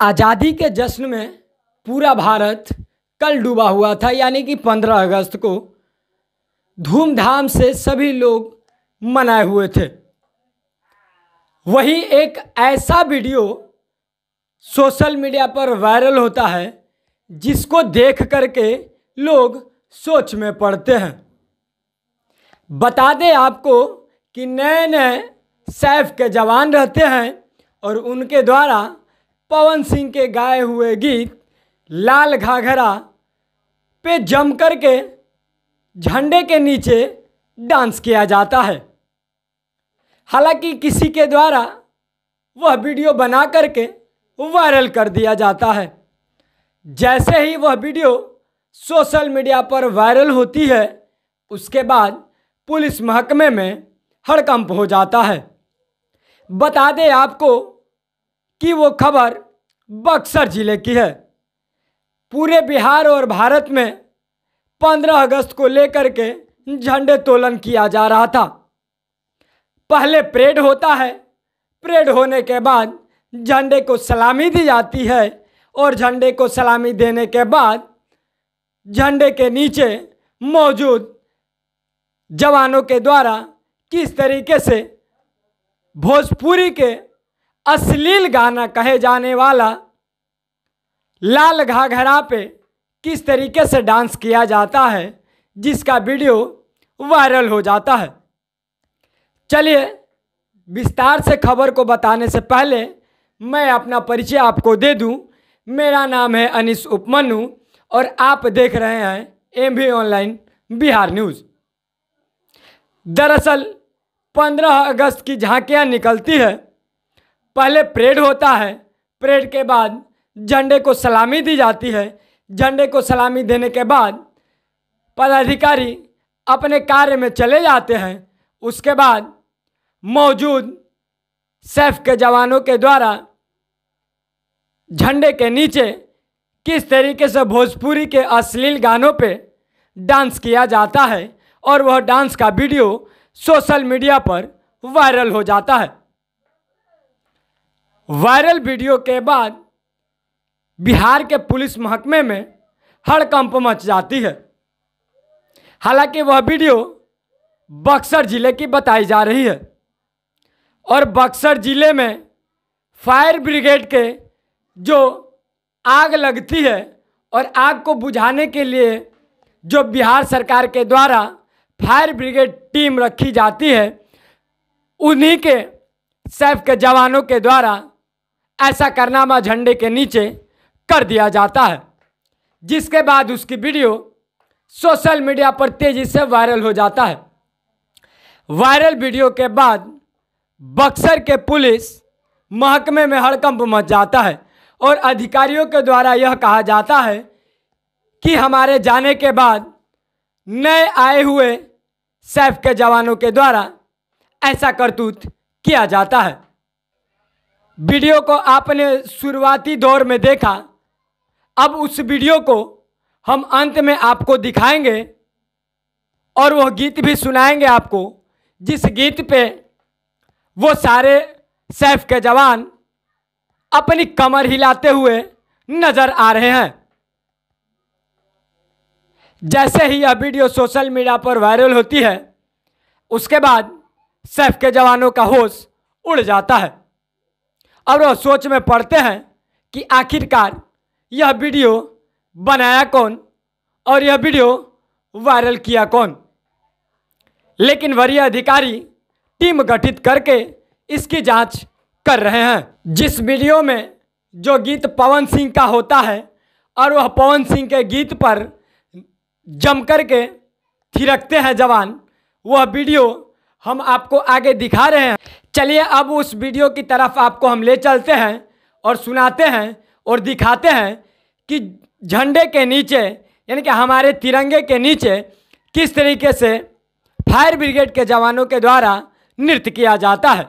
आज़ादी के जश्न में पूरा भारत कल डूबा हुआ था यानी कि 15 अगस्त को धूमधाम से सभी लोग मनाए हुए थे वही एक ऐसा वीडियो सोशल मीडिया पर वायरल होता है जिसको देख करके लोग सोच में पड़ते हैं बता दें आपको कि नए नए सैफ के जवान रहते हैं और उनके द्वारा पवन सिंह के गाए हुए गीत लाल घाघरा पे जम कर के झंडे के नीचे डांस किया जाता है हालांकि किसी के द्वारा वह वीडियो बना करके वायरल कर दिया जाता है जैसे ही वह वीडियो सोशल मीडिया पर वायरल होती है उसके बाद पुलिस महकमे में हड़कंप हो जाता है बता दें आपको कि वो खबर बक्सर ज़िले की है पूरे बिहार और भारत में 15 अगस्त को लेकर के झंडे तोलन किया जा रहा था पहले परेड होता है परेड होने के बाद झंडे को सलामी दी जाती है और झंडे को सलामी देने के बाद झंडे के नीचे मौजूद जवानों के द्वारा किस तरीके से भोजपुरी के अश्लील गाना कहे जाने वाला लाल घाघरा पे किस तरीके से डांस किया जाता है जिसका वीडियो वायरल हो जाता है चलिए विस्तार से खबर को बताने से पहले मैं अपना परिचय आपको दे दूं मेरा नाम है अनिस उपमनु और आप देख रहे हैं एम भी ऑनलाइन बिहार न्यूज़ दरअसल 15 अगस्त की झांकियां निकलती है पहले परेड होता है परेड के बाद झंडे को सलामी दी जाती है झंडे को सलामी देने के बाद पदाधिकारी अपने कार्य में चले जाते हैं उसके बाद मौजूद सैफ के जवानों के द्वारा झंडे के नीचे किस तरीके से भोजपुरी के अश्लील गानों पे डांस किया जाता है और वह डांस का वीडियो सोशल मीडिया पर वायरल हो जाता है वायरल वीडियो के बाद बिहार के पुलिस महकमे में हड़कंप मच जाती है हालांकि वह वीडियो बक्सर ज़िले की बताई जा रही है और बक्सर ज़िले में फायर ब्रिगेड के जो आग लगती है और आग को बुझाने के लिए जो बिहार सरकार के द्वारा फायर ब्रिगेड टीम रखी जाती है उन्हीं के सैफ के जवानों के द्वारा ऐसा करनामा झंडे के नीचे कर दिया जाता है जिसके बाद उसकी वीडियो सोशल मीडिया पर तेज़ी से वायरल हो जाता है वायरल वीडियो के बाद बक्सर के पुलिस महकमे में हड़कंप मच जाता है और अधिकारियों के द्वारा यह कहा जाता है कि हमारे जाने के बाद नए आए हुए सैफ के जवानों के द्वारा ऐसा करतूत किया जाता है वीडियो को आपने शुरुआती दौर में देखा अब उस वीडियो को हम अंत में आपको दिखाएंगे और वह गीत भी सुनाएंगे आपको जिस गीत पे वो सारे सैफ के जवान अपनी कमर हिलाते हुए नजर आ रहे हैं जैसे ही यह वीडियो सोशल मीडिया पर वायरल होती है उसके बाद सैफ के जवानों का होश उड़ जाता है और वह सोच में पड़ते हैं कि आखिरकार यह वीडियो बनाया कौन और यह वीडियो वायरल किया कौन लेकिन वरीय अधिकारी टीम गठित करके इसकी जांच कर रहे हैं जिस वीडियो में जो गीत पवन सिंह का होता है और वह पवन सिंह के गीत पर जम कर के थिरकते हैं जवान वह वीडियो हम आपको आगे दिखा रहे हैं चलिए अब उस वीडियो की तरफ आपको हम ले चलते हैं और सुनाते हैं और दिखाते हैं कि झंडे के नीचे यानी कि हमारे तिरंगे के नीचे किस तरीके से फायर ब्रिगेड के जवानों के द्वारा नृत्य किया जाता है